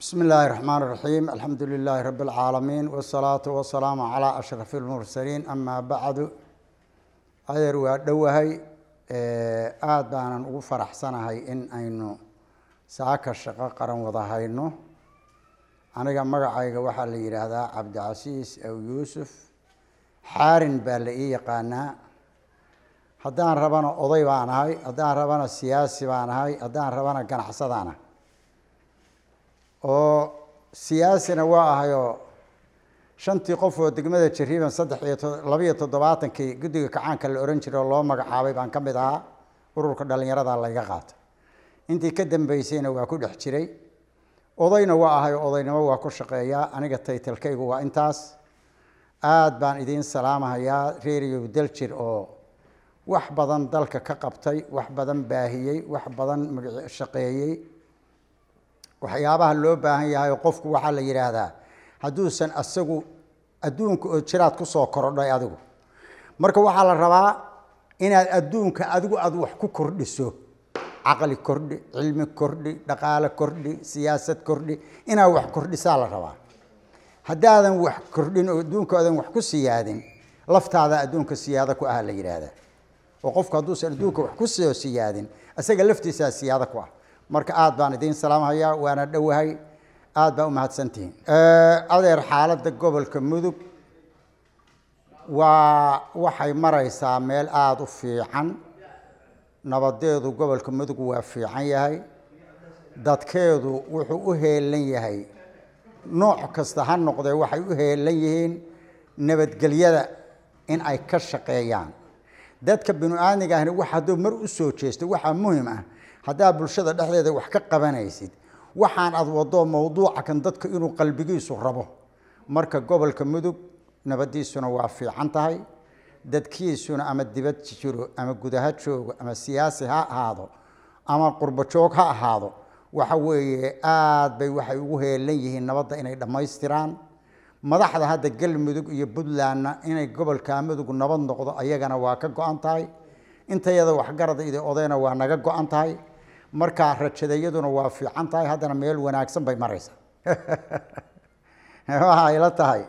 bismi illaahi raxmaan raxiim alxamdu lilaahi rabi alcaalamiin wasalaatu wasalaamu calaa ashrafi lmursaliin amaa bacdu adeer waa dhowahay eh, aada baanan ugu faraxsanahay in aynu saaka shaqo qaran wada hayno aniga magacayga waxaa la yidhaahdaa cabdicasiis aw yuusuf xaarin baa la ii yaqaanaa haddaan rabana oday baan ahay haddaan rabana siyaasi baan ahay haddaan rabana ganacsadaan oo siyaasina waa ahayoo shantii qof oo degmada jariiban saddex iyo tolabaiyo toddobaatankii guddiga kacaanka la oran jiray oo loo magacaabay baan ka mid ahaa ururka dhallinyarada layga qaato intii ka dambeysayna waa ku dhex jiray odayna waa ahay oo odaynimo waa ku shaqeeyaa aniga taytalkaygu waa intaas aada baan idiin salaamahayaa reeriyow daljir oo wax badan dalka ka qabtay wax badan baahiyey wax badan shaqeeyey waxyaabaha loo baahan yahay qofku waxaa la yidhaahdaa hadduusan asagu adduunka oo jiraad ku soo korodhay adigu marka waxaa la rabaa inaad adduunka adigu aad wax ku kordhiso caqli kordhi cilmi kordhi dhaqaale kordhi siyaasad kordhi inaad wax kordhisaa la rabaa haddaadan wax kordhin oo adduunkaadan wax ku siyaadin laftaada adduunka siyaado ku ah la yidhaahdaa oo qofku hadduusan adduunka wax ku soo siyaadin isaga laftiisaa siyaado ku ah marka aad baan idiin salaamhayaa waana dhowahay aad baa umahadsantihiin eh, adeer xaaladda gobolka mudug waa waxay maraysaa meel aada u fiican nabadeedu gobolka mudug waa fiican yahay dadkeedu wuxuu u heelan yahay nooc kasta ha noqdee waxay u heelan yihiin nabadgelyada in ay ka shaqeeyaan dadka binu aadmiga ahna wax hadduu mar u soo jeesto waxaa muhim ah haddaa bulshada dhexdeeda wax ka qabanaysid waxaan aad wado mawduuca kan dadka inuu qalbigiisu rabo marka gobolka mudug nabadiisuna waa fiican tahay dadkiisuna ama dibad jiro ama gudaha joogo ama siyaasi ha ahaado ama qurbajoog ha ahaado waxa weeye aad bay waxay ugu heelan yihiin nabadda inay dhammaystiraan madaxda hadda galmudug iyo puntlandna inay gobolka mudug nabad noqdo ayagana waa ka go-an tahay intayada waxgarada iyo odeyna waa naga go-an tahay markaa rajada iyaduna waa fiican tahay haddana meel wanaagsan bay maraysaa waxa ayla tahay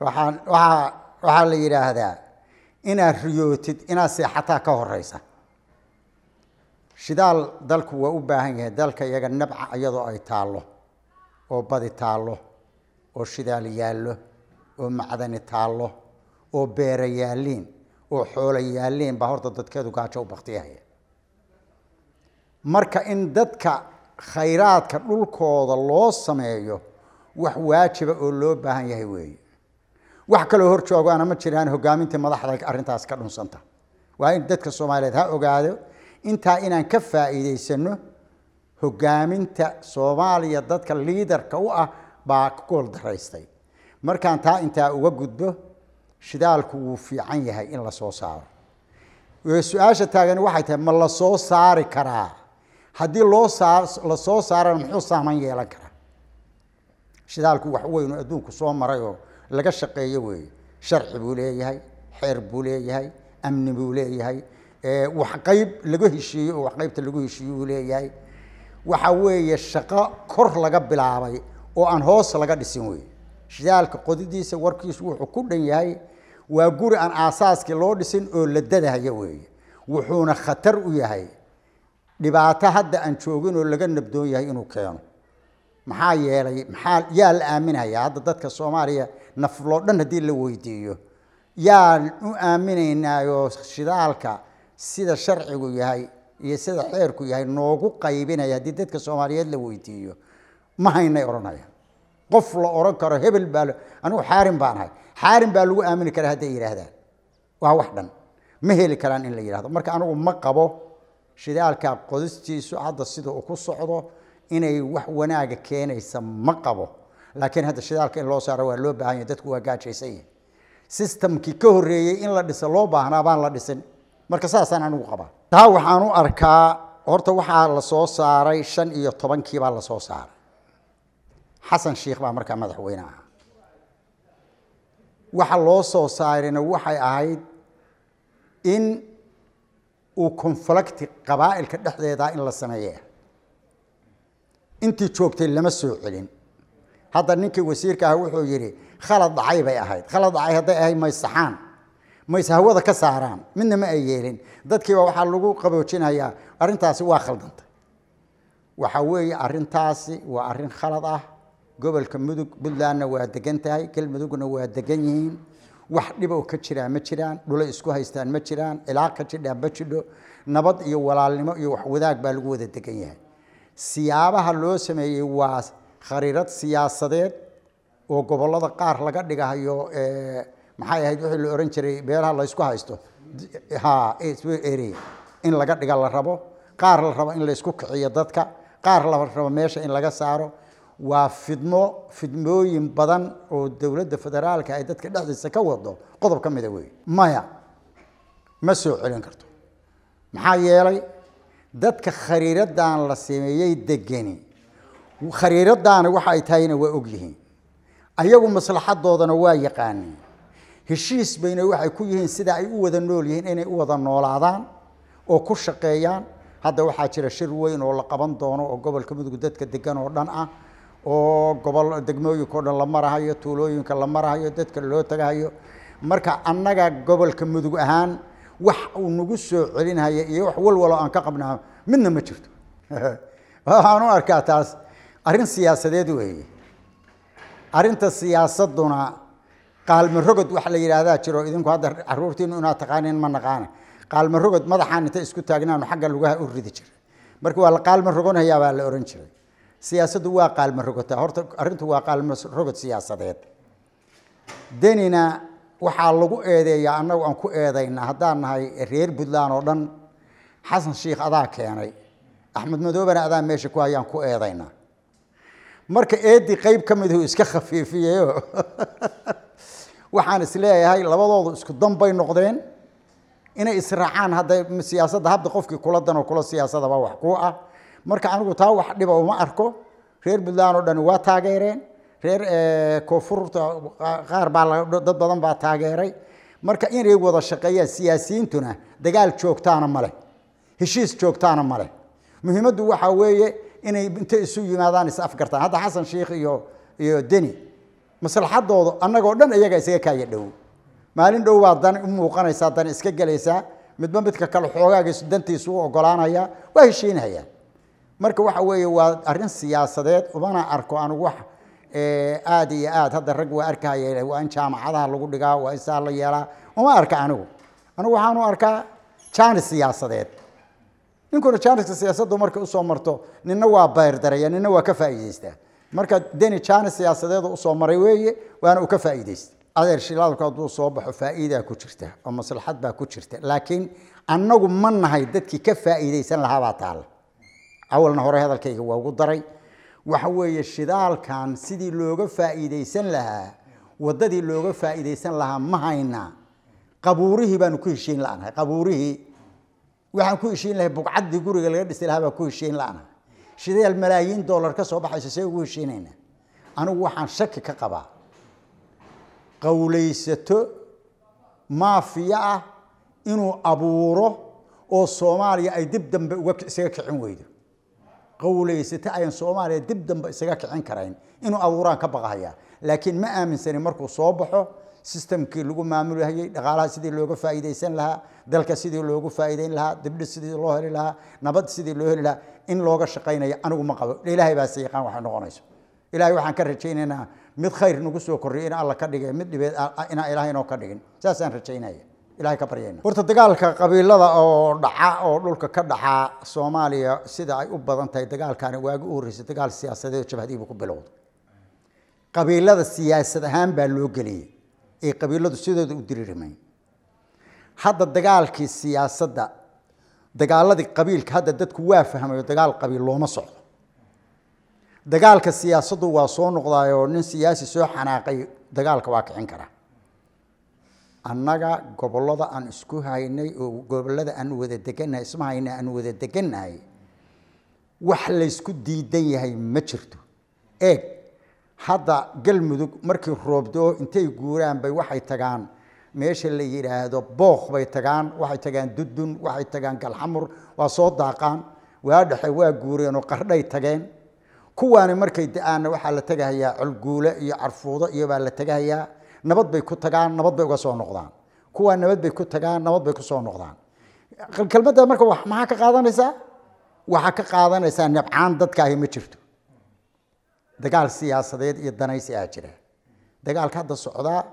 waaan waaa waxaa la yidhaahdaa inaad riyootid inaad seexataa ka horeysa shidaal dalku waa u baahan yahay dalka iyaga nabca iyadoo ay taallo oo badi taallo oo shidaal yaallo oo macdani taallo oo beera yaalliin oo xoola yaalliin baa horta dadkeedu gaajo u baktiyahaya marka in dadka khayraadka dhulkooda loo sameeyo wax waajiba oo loo baahan yahay weeye wax kaloo hor ma jiraan hogaamintii madaxda arrintaas ka dhunsanta waa in dadka soomaaliyeed ha ogaado intaa inaan ka faa'iidaysano hogaaminta soomaaliya dadka liidarka u ah baa gool daraystay markaan taa intaa uga gudbo shidaalku wuu fiican yahay in lasoo soo saaro su-aasha waxay tahay ma la saari karaa haddii loo la soo saarana muxuu saaman yeelan karaa shidaalku wax weyn adduunku soo maray oo laga shaqeeyo weeye sharci buu leeyahay xeer buu leeyahay amni buu leeyahay wax qayb laga heshiiyo oo wax qaybta lagu heshiiyo uu leeyahay waxa weeye shaqo kor laga bilaabay oo aan hoos laga dhisin weye shidaalka qodidiisa warkiisu wuxuu ku dhan yahay waa guri aan aasaaskii loo dhisin oo la dadahaya weeye wuxuuna khatar u yahay dhibaato hadda aan joogin oo laga nabdoon yahay inuu keeno maxaa yeelay maxaa yaa la aaminayaa hadda dadka soomaaliya nafloo dhan haddii la weydiiyo yaan u aaminaynaayoo shidaalka sida sharcigu yahay iyo sida xeerku yahay noogu qaybinaya haddii dadka soomaaliyeed la weydiiyo ma haynay odhanaya qof la odhan karo hebel baa anigu xaarin baan ahay xaarin baa lagu aamini karaa hadday yidhaahdaan waa wax dhan ma heli karaan in la yidhahdo marka anigu ma qabo shidaalka qodistiisu hadda sida uu ku socdo inay wax wanaaga keenaysa ma qabo laakiin hadda shidaalka in loo saaro waa loo baahan yahy dadku waa gaajaysan yahay sistamkii ka horreeyey in la dhiso loo baahnaa baan la dhisin marka saasaan anigu qabaa taa waxaan u arkaa horta waxaa lasoo saaray shan iyo tobankii baa la saaray xasan shiikh baa markaa madaxweyne ahaa waxa loo soo saarayna waxay ahayd in uu conflacti qabaa'ilka dhexdeedaa in la sameeye intii joogtay lama soo celin hadda ninkii wasiirka ah wuxuu yidhi khalad dhacay bay ahayd khalad dhacay hadday ahayd maysaxaan mays hawada ka saaraan midna ma ay yeelin dadkiiba waxaa lagu qaboojinayaa arrintaasi waa khaldanta waxaa weeye arrintaasi waa arrin khalad ah gobolka mudug puntlandna waa degan tahay galmudugna waa degan yihiin wax dhiboo ka jiraa ma jiraan dhula isku haystaan ma jiraan ilaa ka ma jidho nabad iyo walaalnimo iyo waxwadaag baa lagu wada degan yahay siyaabaha loo sameeyey waa khariirad siyaasadeed oo gobollada qaar laga dhigahayo eh, maxay ahayd wixii la oran jiray beelaha laysku haysto area in laga dhiga la rabo qaar la rabo in laysku kiciyo dadka qaar la rabo meesha in laga saaro waa fidmo fidmooyin badan oo dowladda federaalka ay dadka dhexdiisa ka wado qodob ka mida ah wey maya ma soo celin karto maxaa yeelay dadka khariiradan la sameeyey degeni khariiradaana waxa ay tahayna waa og yihiin ayagu maslaxadoodana waa yaqaaniin heshiis bayna waxay ku yihiin sida ay u wada nool yihiin inay u wada noolaadaan oo ku shaqeeyaan hadda waxaa jira shir weyn oo la qaban doono oo gobolka mudug dadka degan oo dhan ah oo gobol degmooyinka o dhan la marahayo tuulooyinka la marahayo dadka loo tagahayo marka annaga gobolka mudug ahaan wax uu nagu soo celinhaya iyo wax walwalo aan ka qabnaa midna ma jirto waxaan u arkaa taas arrin siyaasadeed weeye arrinta siyaasaduna qaalmo wax la yidhaahdaa jiro idinku hadda caruurtiinu inaad taqaaniin ma naqaana qaalmo rogod madaxaan inta isku taagnaanu xagga lugaha u ridi jiray marka waa la qaalmo baa la ohan jiray siyaasaddu waa qaalma rogotaa horta arrintu waa qaalma rogod siyaasadeed denina waxaa lagu eedeeyaa annagu aan ku eedayna haddaan nahay reer puntland oo dhan xasan shiikh adaa keenay axmed madoobana adaa meesha ku hayaan ku eedayna marka eedi qeyb ka miduu ah iska khafiifiyeyo waxaan isleeyahay labadoodu isku dan bay noqdeen inay israacaan hadda siyaasadda hadda qofkii kula danoo kula siyaasadaba wax ku ah marka anigu taa wax dhiba uma arko reer puntland oo dhan waa taageereen reer eh, koonfurta qaar baa dad badan baa taageeray marka inay wada shaqeeyaan siyaasiyiintuna dagaal joogtaana male heshiis joogtaana male muhiimaddu waxaa weeye inay intay isu yimaadaan is afgartaan hadda xasan shiikh iyo iyo deni maslaxadooda annagoo dhan iyaga isaga kaaya dhow maalin dhow baa dan u muuqanaysaa dan iska gelaysaa midba midka kale xoogaaga dantiisu u ogolaanaya waa heshiinayaan marka waxa weeye waa arrin siyaasadeed umana arko anugu wax eh, aada iyo aad hadda rag waa arkaya waa in jaamacadaha lagu dhigaa waa in saa la yeelaa uma arka anigu anigu waxaan arkaa janis siyaasadeed ninkuna janiska siyaasaddu markay usoo marto nina waa bayrdaraya nina waa ka faa'iideystaa marka deni janis siyaasadeedu usoo maray weeye waana uu ka faa'iideysta adeer shilaalku hadduu soo baxo faa'iidaa ku jirta oo maslaxad baa ku jirta laakiin annagu ma nahay dadkii ka faa'iideysan lahaa baa awalna hore hadalkayga waa ugu daray waxa weeye shidaalkan sidii looga faa'iidaysan lahaa waddadii looga faa'iidaysan lahaa ma haynaa qabuurihii baanu ku heshiin la'anahay qabuurihii waxaan ku heshiin lahay buqcaddii guriga laga dhisi lahaa baan ku heshiin la'anahay shidayaal malaayiin dollar ka soo baxaysa see ugu heshiinayna anigu waxaan shaki ka qabaa qowlaysato maafiya ah inuu abuuro oo soomaaliya ay dib dambe uga isaga kicin weydo qawlaysata ayan soomaaliya dib dambe isaga kicin karayn inuu abuuraan ka baqahaya laakiin ma aaminsanin markuu soo baxo sistemkii lagu maamulhayay dhaqaalaha sidii looga faa'iidaysan lahaa dalka sidii loogu faa'iidayn lahaa dibdhi sidii loo heli lahaa nabad sidii loo heli lahaa in looga shaqaynayo anigu ma qabo ilaahay baase yaqaan waxay noqonayso ilaahay waxaan ka rajaynaynaa mid khayr nagu soo korriyo in alla ka dhigay mid dhibeed inaa ilaahay noo ka dhigin saasaan rajaynaya ilahay ka baryayna horta dagaalka qabiilada oo dhaca oo dhulka ka dhacaa soomaaliya sida ay u badan tahay dagaalkaani waagi u horreysay dagaal siyaasadeed jabhadii ku bilowday qabiilada siyaasad ahaan baa loo geliyey ee qabiiladu sidooda u diririmayn hadda dagaalkii siyaasadda dagaaladii qabiilka hadda dadku waa fahmayo dagaal qabiil looma socdo dagaalka siyaasaddu waa soo noqdaayoo nin siyaasi soo xanaaqay dagaalka waa kicin karaa annaga gobollada aan isku haynay oo gobollada aan wada degannahay ismahayna aan wada degannahay wax laysku diidan yahay ma jirto eeg hadda galmudug markii roobdoo intay guuraan bay waxay tagaan meesha la yidhaahdo booq bay tagaan waxay tagaan dudun waxay tagaan galxamur waa soo daaqaan waa dhexe waa guureenoo qardhay tageen kuwaani markay da-aanna waxaa la tegahayaa colguule iyo carfuudo iyo baa la tegahayaa nabad bay ku tagaan nabad bay uga soo noqdaan kuwaa nabad bay ku tagaan nabad bay ku soo noqdaan kelmadda marka maxaa ka qaadanaysaa waxaa ka qaadanaysaa nabcaan dadkaahi ma jirto dagaal siyaasadeed iyo danaysi aa jira dagaalka hadda socdaa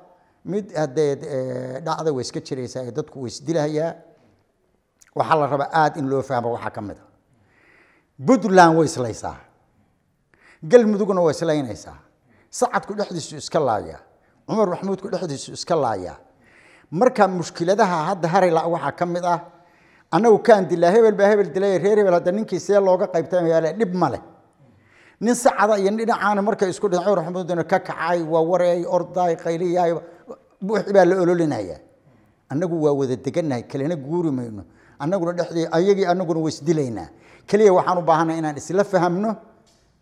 mid haddee eh, dhacda way iska jiraysaa ee dadku way isdilahayaa waxaa la rabaa aada in loo fahmo waxaa ka mid a puntland way islaysaa galmudugna way islaynaysaa sacadku dhexdiisu iska laaya cumar maxamuudku dhexdiisu iska laayaa marka mushkiladaha hadda harila waxaa ka mid ah annagu kaan dilaa hebel baa hebel dilay reer hebel hadda ninkii see looga qaybtamayaale dhib male nin sacada iyo dhinacaana markay isku dhin cumar maxamuudna ka kacay waa wareey ordaay qayliyaay buuxi baa la ololinayaa annagu waa wada degannahay kalena guuri mayno annaguna dhexdii ayagii annaguna waisdilaynaa keliya waxaan u baahanay inaan isla fahamno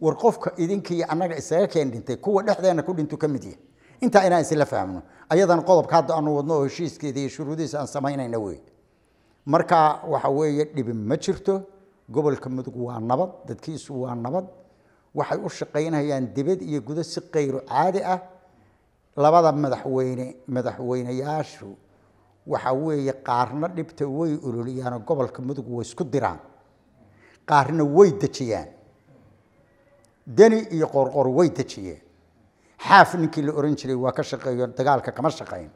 war qofka idinkiiyo annaga isaga keen dhintay kuwa dhexdeena ku dhintu ka mid yahay intaa inaan isla fahmno ayadana qodobka hadda aanu wadno oo heshiiskeeda iyo shuruudihiisa aan samaynayna wey marka waxa weeye dhibi ma jirto gobolka mudug waa nabad dadkiisu waa nabad waxay u shaqaynayaan dibad iyo gudo si kayru caadi ah labada madaxweyne madaxweyneyaashu waxa weeye qaarna dhibta way ololiyaanoo gobolka mudug way isku diraan qaarna way dejiyaan deni iyo qorqor way dejiyeen xaaf ninkii la oran jiray waa ka shaqeeyo dagaalka kama shaqayn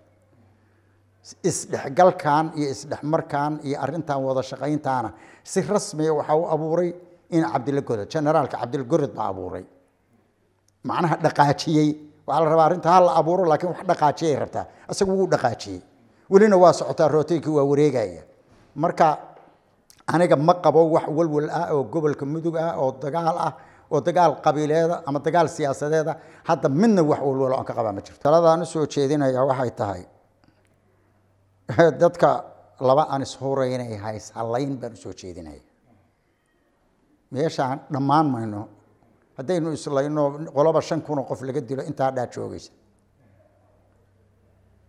isdhexgalkan iyo isdhexmarkan iyo arintan wada shaqayntaana si rasmiya waxaa u abuuray in cabdilo gorod generaalka cabdilo gorod baa abuuray macnaha dhaqaajiyey waxaa la rabaa arrinta ha abuuro laakiin wax dhaqaajiyay rabtaa isagu wuu dhaqaajiyey welina waa socotaa rootinkii waa wareegaya marka aniga ma qabo wax walwal ah oo gobolka mudug ah oo dagaal ah oo dagaal qabiileeda ama dagaal siyaasadeeda hadda midna wax walwalo aan ka qabaa ma jirto taladaan usoo jeedinayaa waxay tahay dadka laba aan ishureynay hayshallayn baan usoo jeedinaya meeshaan dhammaan mayno haddaynu islayno qoloba shan kun oo qof laga dilo intaa dhaa joogaysa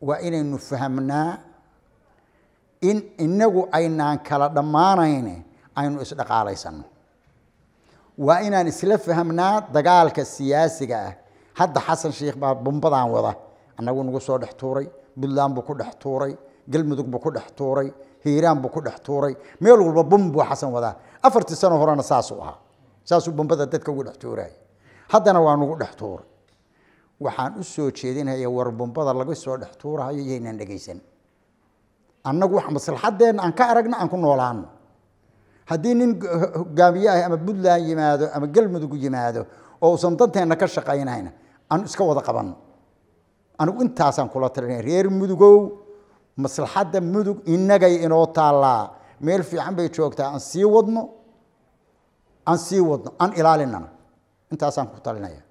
waa inaynu fahmnaa in inagu aynaan kala dhammaanayne aynu isdhaqaalaysano waa inaan isla fahmnaa dagaalka siyaasiga ah hadda xasan sheikh baa bombadan wada annagu nagu soo dhex tuuray puntland buu ku dhex tuuray galmudug buu ku dhex tuuray hiiraan buu ku dhex tuuray meel walba bom buu xasan wadaa afartii sano horena saasuu ahaa saasuu bombada dadka ugu dhex tuuraya haddana waa nagu dhex tuuray waxaan u soo jeedinaya war bombada laga soo dhex tuurahayo yaynan dhegaysan annagu wax maslaxadeenna aan ka aragna aan ku noolaano haddii nin hogaamiye ah ama puntland yimaado ama galmudug yimaado oo usan danteenna ka shaqaynayna aanu iska wada qabanno anigu intaasaan kula talinay reer mudugow maslaxadda mudug innagay inoo taallaa meel fiican bay joogtaa aan sii wadno aan sii wadno aan ilaalinana intaasaan ku talinaya